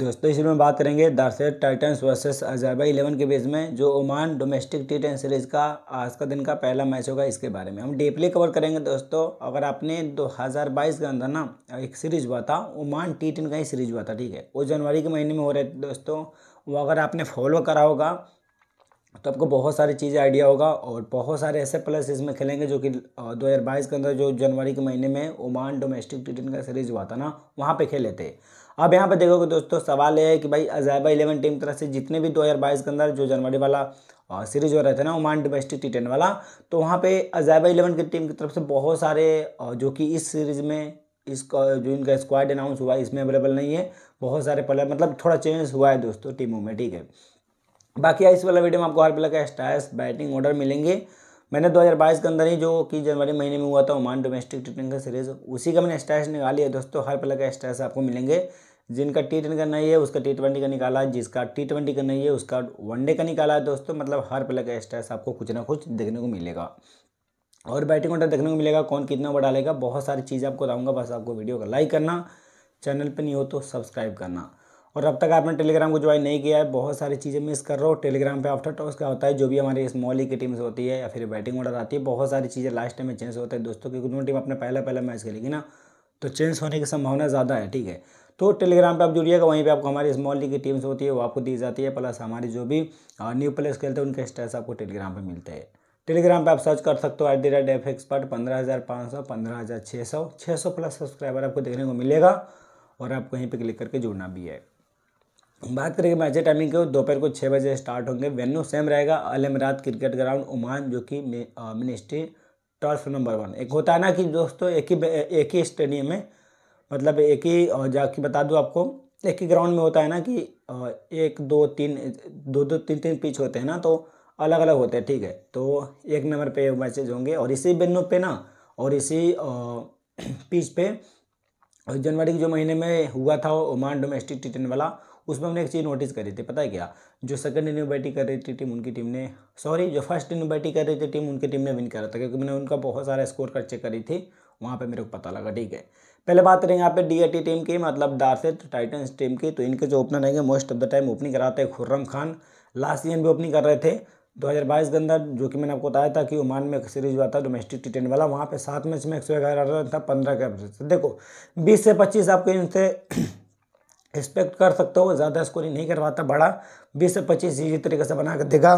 दोस्तों इस में बात करेंगे दारसेट टाइटन्स वर्सेस अजहबा इलेवन के बीच में जो Oman domestic T ten series का आज का दिन का पहला मैच होगा इसके बारे में हम डीपली कवर करेंगे दोस्तों अगर आपने 2022 के अंदर ना एक सीरीज़ हुआ था ओमान टी टेन का ही सीरीज़ हुआ था ठीक है वो जनवरी के महीने में हो रहे थे दोस्तों वो अगर आपने फॉलो करा होगा तो आपको बहुत सारी चीज़ें आइडिया होगा और बहुत सारे ऐसे प्लस इसमें खेलेंगे जो कि 2022 के अंदर जो जनवरी के महीने में ओमान डोमेस्टिक टी का सीरीज़ हुआ था ना वहाँ पे खेले थे अब यहाँ पर देखोगे दोस्तों सवाल ये है कि भाई अजायबा इलेवन टीम तरफ से जितने भी 2022 के अंदर जो जनवरी वाला सीरीज हो रहे थे ना ओमान डोमेस्टिक टी टेन वाला तो वहाँ पे अजायबा इलेवन की टीम की तरफ से बहुत सारे जो कि इस सीरीज़ में इस जो इनका स्क्वाड अनाउंस हुआ है इसमें अवेलेबल नहीं है बहुत सारे प्लेयर मतलब थोड़ा चेंज हुआ है दोस्तों टीमों में ठीक है बाकी इस वाला वीडियो में आपको हर प्लेयर का स्टाइस बैटिंग ऑर्डर मिलेंगे मैंने 2022 के अंदर ही जो कि जनवरी महीने में हुआ था ओमान डोमेस्टिक टी का सीरीज उसी का मैंने स्टैश निकाली है दोस्तों हर पल का स्टैश आपको मिलेंगे जिनका टी टेन का नहीं है उसका टी ट्वेंटी का निकाला है जिसका टी ट्वेंटी का नहीं है उसका वनडे का निकाला है दोस्तों मतलब हर पल का स्टैश आपको कुछ ना कुछ देखने को मिलेगा और बैटिंग ऑर्डर देखने को मिलेगा कौन कितना बड़ा लेगा बहुत सारी चीज़ें आपको बताऊँगा बस आपको वीडियो का लाइक करना चैनल पर नहीं हो तो सब्सक्राइब करना और अब तक आपने टेलीग्राम को ज्वाइन नहीं किया है बहुत सारी चीज़ें मिस कर रहे हो टेलीग्राम पे आफ्टर टॉस का होता है जो भी हमारी स्मॉल ही की टीम्स होती है या फिर बैटिंग ऑर्डर आती है बहुत सारी चीज़ें लास्ट टाइम में चेंज होते हैं दोस्तों क्योंकि दोनों टीम अपने पहला पहला मैच खेलेगी ना तो चेंज होने की संभावना ज़्यादा है ठीक है तो टेलीग्राम पे आप जुड़िएगा वहीं पे आपको हमारी स्मॉल लीग की टीम्स होती है वो आपको दी जाती है प्लस हमारी जो भी न्यू प्लेयर्स खेलते हैं उनके स्टेटस आपको टेलीग्राम पे मिलते हैं टेलीग्राम पे आप सर्च कर सकते हो at the rate F expert पंद्रह हज़ार पाँच सौ पंद्रह हज़ार छः सौ छः सौ प्लस सब्सक्राइबर आपको देखने को मिलेगा और आप कहीं पर क्लिक करके जुड़ना भी है बात करेंगे मैच टाइमिंग के दोपहर को छः बजे स्टार्ट होंगे वेन्यू सेम रहेगा Al Amerat cricket ground Oman जो कि मिनिस्ट्री टर्फ नंबर वन एक होता है ना कि दोस्तों एक ही एक ही स्टेडियम में मतलब एक ही जाके बता दूँ आपको एक ही ग्राउंड में होता है ना कि एक दो तीन दो दो तीन तीन पिच होते हैं ना तो अलग अलग होते हैं ठीक है तो एक नंबर पे मैचेज होंगे और इसी वेन्यू पे ना और इसी पिच पे जनवरी के जो महीने में हुआ था ओमान डोमेस्टिक टी वाला उसमें हमने एक चीज़ नोटिस करी थी पता है क्या जो सेकंड इनिंग बैटिंग कर रही थी टीम उनकी टीम ने सॉरी जो फर्स्ट इनिंग बैटिंग कर रही थी टीम उनकी टीम ने विन करा था क्योंकि मैंने उनका बहुत सारा स्कोर कर चेक करी थी वहाँ पर मेरे को पता लगा ठीक है पहले बात करें यहाँ पे टी टीम की मतलब दार्सेट टाइटन्स टीम की तो इनके जो ओपनर रहेंगे most of the time opening कराते हैं खुर्रम खान लास्ट सीजन भी ओपनिंग कर रहे थे 2022 के अंदर जो कि मैंने आपको बताया था कि ओमान में एक सीरीज हुआ था डोमेस्टिक टी ट्वेंटी वाला वहाँ पे सात मैच में एक सौ ग्यारह रन था पंद्रह के अवसर देखो बीस से पच्चीस आपके इनसे एक्सपेक्ट कर सकते हो ज़्यादा स्कोरिंग नहीं करवाता बड़ा बीस से पच्चीस इसी तरीके से बना कर देगा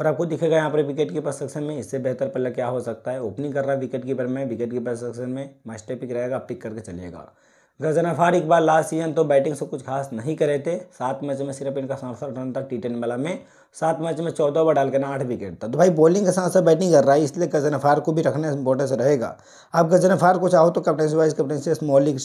और आपको दिखेगा यहाँ पर विकेट कीपर सेक्शन में इससे बेहतर पल्ला क्या हो सकता है ओपनिंग कर रहा है विकेट कीपर में विकेट कीपर सेक्शन में मास्टर पिक रहेगा पिक करके चलेगा गजनफार इकबाल लास्ट सीजन तो बैटिंग से कुछ खास नहीं करे थे सात मैच में सिर्फ इनका सड़सठ रन था टी टेन वाला में सात मैच में चौदह ओवर डाल के ना आठ विकेट था तो भाई बॉलिंग के साथ साथ बैटिंग कर रहा है इसलिए गजनफार को भी रखना इंपॉर्टेंस रहेगा आप गजनफार को चाहो तो captain vice captaincy small league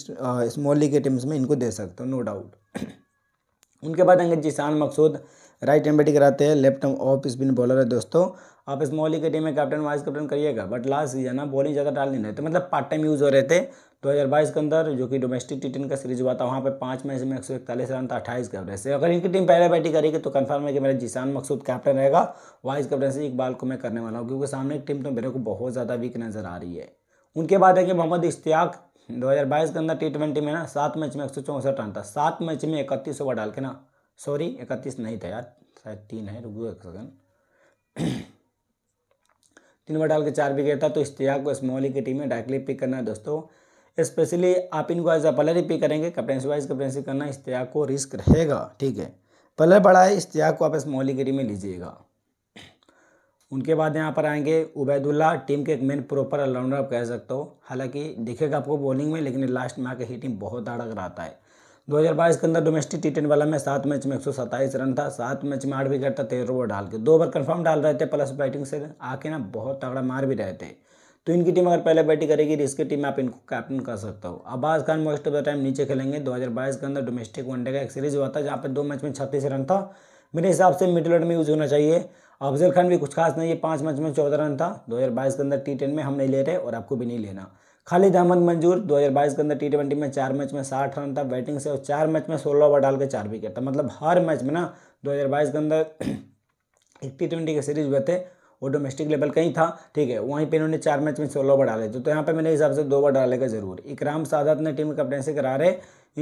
small league के टीम्स में इनको दे सकते हो नो डाउट उनके बाद अंगे Zeeshan Maqsood right hand batting कराते हैं लेफ्ट ऑफ स्पिन बॉलर है दोस्तों आप स्मॉल लीग के टीम में कैप्टन वाइस कैप्टन करिएगा बट लास्ट सीजन ना बॉलिंग ज़्यादा डाल नहीं रहे थे मतलब पार्ट टाइम यूज़ हो रहे थे दो हजार बाईस के अंदर जो कि डोमेस्टिक टी टेन का सीरीज हुआ था वहाँ पर पाँच मैच में एक सौ इकतालीस रन था अट्ठाईस के से अगर इनकी टीम पहले बैटिंग करेगी तो कन्फर्म है कि मेरा जिसान मकसूद कैप्टन रहेगा वाइस एक इकबाल को मैं करने वाला हूँ क्योंकि सामने की टीम तो मेरे को बहुत ज़्यादा वीक नज़र आ रही है उनके बाद है कि मोहम्मद इश्तियाक बाईस के अंदर टी ट्वेंटी में ना सात मैच में एक सौ चौंसठ रन था सात मैच में इकतीस ओवर डाल के ना सॉरी इकतीस नहीं था यार शायद तीन है रुको एक सेकंड तीन ओवर डाल के चार विकेट था तो इश्तियाक को स्मॉली की टीम में डायरेक्टली पिक करना है दोस्तों स्पेशली आप इनको एज अ पलर ही पे करेंगे कैप्टेंसी वाइज कैप्टेंसी करना इश्तिया को रिस्क रहेगा ठीक है पलर बड़ा है इश्तिया को आप स्मॉल डिग्री में लीजिएगा उनके बाद यहाँ पर आएंगे उबैदुल्ला टीम के एक मेन प्रॉपर ऑलराउंडर आप कह सकते हो हालांकि दिखेगा आपको बॉलिंग में लेकिन लास्ट में आके हिटिंग बहुत अड़क रहा है 2022 के अंदर डोमेस्टिक टी टेन वाला में सात मैच में एक रन था सात मैच में आठ विकेट था तेरह ओवर डाल के दो ओवर कंफर्म डाल रहे थे प्लस बैटिंग से आके ना बहुत तगड़ा मार भी रहे थे तो इनकी टीम अगर पहले बैटिंग करेगी तो इसकी टीम में आप इनको कैप्टन कर सकता हो Abbas Khan most of the time नीचे खेलेंगे 2022 के अंदर डोमेस्टिक वनडे का एक सीरीज हुआ था जहाँ पर दो मैच में छत्तीस रन था मेरे हिसाब से मिडिल ऑर्डर में यूज़ होना चाहिए अफजल खान भी कुछ खास नहीं है पाँच मैच में चौदह रन था दो के अंदर टी में हम नहीं ले रहे और आपको भी नहीं लेना खालिद अहमद मंजूर 2022 के अंदर टी ट्वेंटी में चार मैच में साठ रन था बैटिंग से और चार मैच में सोलह ओवर डाल के चार विकेट था मतलब हर मैच में ना 2022 के अंदर एक टी ट्वेंटी के सीरीज हुए थे वो डोमेस्टिक लेवल कहीं था ठीक है वहीं पर इन्होंने चार मैच में सोलह ओवर डाले थे तो यहाँ पर मेरे हिसाब से दो ओवर डालेगा जरूर इकराम सादत ने टीम कैप्टनसी करा रहे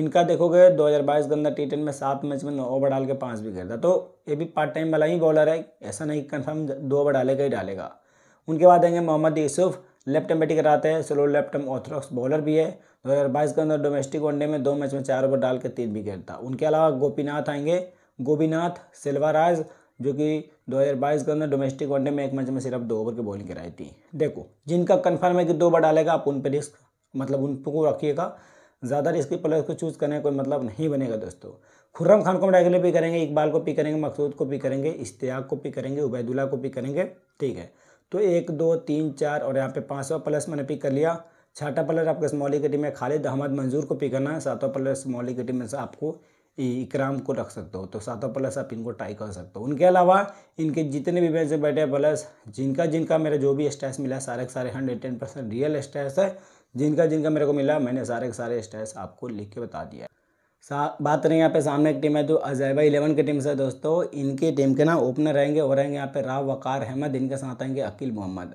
इनका देखोगे 2022 के अंदर टी टेन में सात मैच में नौ ओवर डाल के पाँच भी था तो ये भी पार्ट टाइम वाला ही बॉलर है ऐसा नहीं कन्फर्म दो ओवर डालेगा ही डालेगा उनके बाद आएंगे Mohammad Yusuf left hand batting कराते हैं स्लो लेफ्ट ऑर्थोडॉक्स बॉलर भी है दो हज़ार बाईस के अंदर डोमेस्टिक वनडे में दो मैच में चार ओवर डाल के तीन भी था उनके अलावा गोपीनाथ आएंगे गोपीनाथ सिल्वाराज जो कि 2022 के अंदर डोमेस्टिक वनडे में एक मैच में सिर्फ दो ओवर की बॉलिंग कराई थी देखो जिनका कन्फर्म है कि दो ओवर डालेगा आप उन पर रिस्क मतलब उनको रखिएगा ज़्यादा रिस्क प्लेयर को चूज़ करने का कोई मतलब नहीं बनेगा दोस्तों खुर्रम खान को हम रेगुलर पी करेंगे इकबाल को पिक करेंगे मकसूद को पिक करेंगे इश्तियाक को पिक करेंगे उबैदुल्ला को पिक करेंगे ठीक है तो एक दो तीन चार और यहाँ पे पाँचवा प्लस मैंने पिक कर लिया छठा प्लस आपके स्मॉली की टीम में खालिद अहमद मंजूर को पिक करना है सातवा प्लस स्मॉली की टीम में से आपको इकराम को रख सकते हो तो सातों प्लस आप इनको ट्राई कर सकते हो उनके अलावा इनके जितने भी बेंच से बैठे प्लस जिनका जिनका मेरा जो भी स्टेस मिला सारे के सारे हंड्रेड टेन परसेंट रियल स्टेस है जिनका जिनका मेरे को मिला मैंने सारे के सारे स्टैस आपको लिख के बता दिया बात रही यहाँ पे सामने एक टीम है तो अजैबा इलेवन की टीम से दोस्तों इनकी टीम के ना ओपनर रहेंगे और रहेंगे यहाँ पे राव वकार अहमद इनके साथ आएंगे अकील मोहम्मद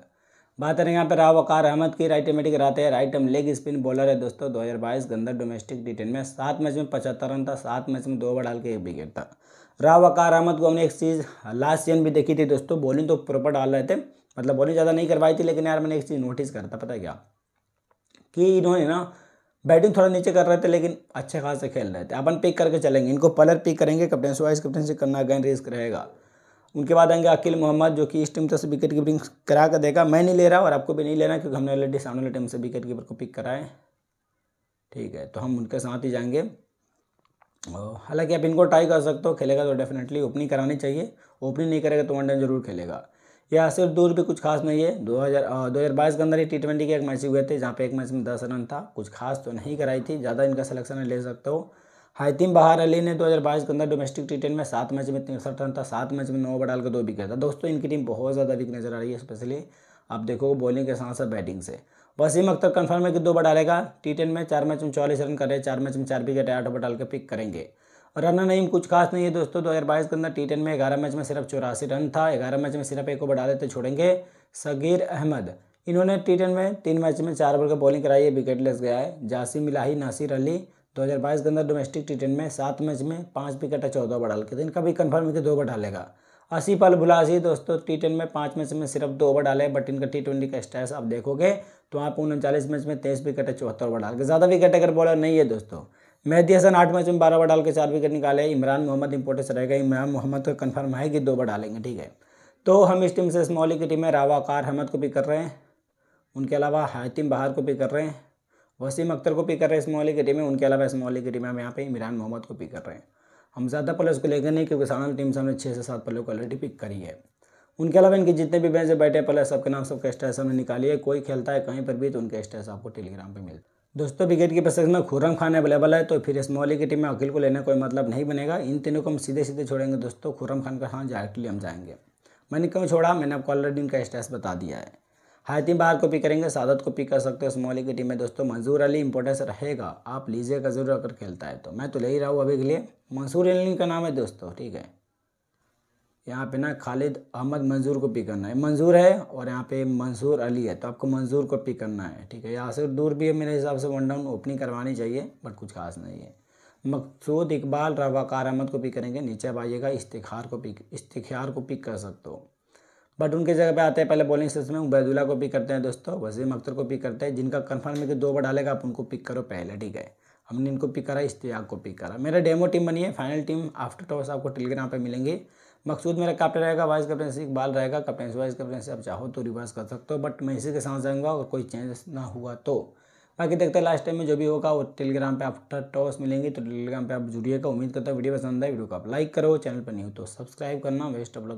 बात करें यहाँ पे राव वकार अहमद की राइट एमेटिक रहते हैं right arm leg spin bowler है दोस्तों दो हज़ार बाईस गंदर डोमेस्टिक टी में सात मैच में पचहत्तर रन था सात मैच में दो ओवर डाल के एक विकेट था राव वकार अहमद को हमने एक चीज़ लास्ट सीजन भी देखी थी दोस्तों बॉलिंग तो प्रॉपर डाल रहे थे मतलब बॉलिंग ज़्यादा नहीं करवाई थी लेकिन यार मैंने एक चीज़ नोटिस करा था पता क्या कि इन्होंने ना बैटिंग थोड़ा नीचे कर रहे थे लेकिन अच्छे खास खेल रहे थे अपन पिक करके चलेंगे इनको पलर पिक करेंगे कैप्टन वाइस कैप्टनशिप करना अगेन रिस्क रहेगा उनके बाद आएंगे अकील मोहम्मद जो कि इस टीम से विकेट कीपिंग करा कर देगा मैं नहीं ले रहा और आपको भी नहीं लेना क्योंकि हमने ऑलरेडी सामने वाली टीम से विकेट कीपर को पिक कराए ठीक है तो हम उनके साथ ही जाएंगे हालांकि आप इनको ट्राई कर सकते हो खेलेगा तो डेफिनेटली ओपनिंग करानी चाहिए ओपनिंग नहीं करेगा तो वनडे जरूर खेलेगा या सिर्फ दूर भी कुछ खास नहीं है दो हज़ार दो हज़ार बाईस के अंदर ही टी ट्वेंटी के एक मैच हुए थे जहाँ पे एक मैच में दस रन था कुछ खास तो नहीं कराई थी ज़्यादा इनका सलेक्शन ले सकते हो हाइतिम बहार अली ने 2022 के अंदर डोमेस्टिक टी टेन में सात मैच में तिरसठ रन था सात मैच में नौ ओवर डाल के दो विकेट था दोस्तों इनकी टीम बहुत ज़्यादा वीक नजर आ रही है स्पेशली आप देखो बॉलिंग के साथ साथ बैटिंग से वसीम अख्तर कन्फर्म है कि दो ओवर डालेगा टी टेन में चार मैच में चौलीस रन करे चार मैच में चार विकेट आठ ओवर डाल के पिक करेंगे रन नईम कुछ खास नहीं है दोस्तों दो हज़ार बाईस के अंदर टी टेन में ग्यारह मैच में सिर्फ चौरासी रन था ग्यारह मैच में सिर्फ एक ओवर डाले तो छोड़ेंगे सगीर अहमद इन्होंने टी टेन में तीन मैच में चार ओवर का बॉलिंग कराई है विकेट लेस गया है जासिम इलाही नासिर अली 2022 के अंदर डोमेस्टिक टी में सात मैच में पाँच विकेट है चौदह ओवर डाल के तो इनका भी कन्फर्म कि दो ओवर डालेगा आसिफ अल भुलासी दोस्तों टी टेन में पाँच मैच में सिर्फ दो ओवर डाले बट इनका टी ट्वेंटी का स्टैस आप देखोगे तो आप उनचालीस मैच में तेईस विकेट है चौहत्तर ओवर डाल के ज़्यादा विकेट अगर बॉलर नहीं है दोस्तों मेहदी हसन आठ मैच में बारह ओवर डाल के चार विकेट निकाले इमरान मोहम्मद इंपोर्टेंस रहेगा इमरान मोहम्मद का कन्फर्म है कि दो ओवर डालेंगे ठीक है तो हम इस टीम से इस की टीम में रावाकार अहमद को पिक कर रहे हैं उनके अलावा हातिम बहार को पिक कर रहे हैं वसीम अख्तर को पिक कर रहे हैं स्मॉल की टीम में उनके अलावा स्मॉल की टीम में हम यहाँ पे इमरान मोहम्मद को पिक कर रहे हैं हम ज़्यादा प्लेयर्स को लेकर नहीं क्योंकि सामने टीम से हमने छः से सात प्लेयर को ऑलरेडी पिक करी है उनके अलावा इनके जितने भी बेंच बैठे प्लेयर सबके नाम सबका स्टेस हमने निकाली है कोई खेलता है कहीं पर भी तो उनके स्टेस आपको टेलीग्राम पर मिलता दोस्तों विकेट की सेक्शन में खुर्रम खान अवेलेबल है तो फिर इस स्मॉली की टीम में अकील को लेना कोई मतलब नहीं बनेगा इन तीनों को हम सीधे सीधे छोड़ेंगे दोस्तों खुर्रम खान का हाँ डायरेक्टली हम जाएंगे मैंने क्यों छोड़ा मैंने आपको ऑलरेडी इनका स्टेस बता दिया है हाथी बार कॉपी करेंगे सादत कॉपी कर सकते हो स्मॉली की टीम में दोस्तों मंजूर अली इंपॉर्टेंस रहेगा आप लीजिएगा ज़रूर अगर खेलता है तो मैं तो ले ही रहा हूँ अभी के लिए मंसूर अली का नाम है दोस्तों ठीक है यहाँ पे ना खालिद अहमद मंजूर को पिक करना है मंजूर है और यहाँ पे मंसूर अली है तो आपको मंजूर को पिक करना है ठीक है यहाँ से दूर भी है मेरे हिसाब से वन डाउन ओपनिंग करवानी चाहिए बट कुछ खास नहीं है मकसूद इकबाल रवाकार अहमद को पिक करेंगे नीचे आप आइएगा इफ्तार को पिक इफ्तार को पिक कर सकते हो बट उनके जगह पे आते हैं पहले बॉलिंग सेक्शन में उबैदुल्ला को पिक करते हैं दोस्तों वसीम अख्तर को पिक करते हैं जिनका कन्फर्म है कि दो बार डालेगा आप उनको पिक करो पहले ठीक है हमने इनको पिक करा इश्तियाक को पिक करा मेरा डेमो टीम बनी है फाइनल टीम आफ्टर टॉस आपको टेलीग्राम पर मिलेंगे मकसूद मेरा कैप्टन रहेगा वाइस कैप्टनसी इकबाल रहेगा कैप्टन वाइस कैप्टनसी आप चाहो तो रिवर्स कर सकते हो बट मैं इसी के साथ जाऊँगा अगर कोई चेंजेस ना हुआ तो बाकी देखते हैं लास्ट टाइम में जो भी होगा वो टेलीग्राम पे आफ्टर टॉस मिलेंगे तो टेलीग्राम पे आप जुड़िएगा उम्मीद करता है वीडियो पसंद आए वीडियो को आप लाइक करो चैनल पर नहीं हो तो सब्सक्राइब करना वेस्ट ऑफ लग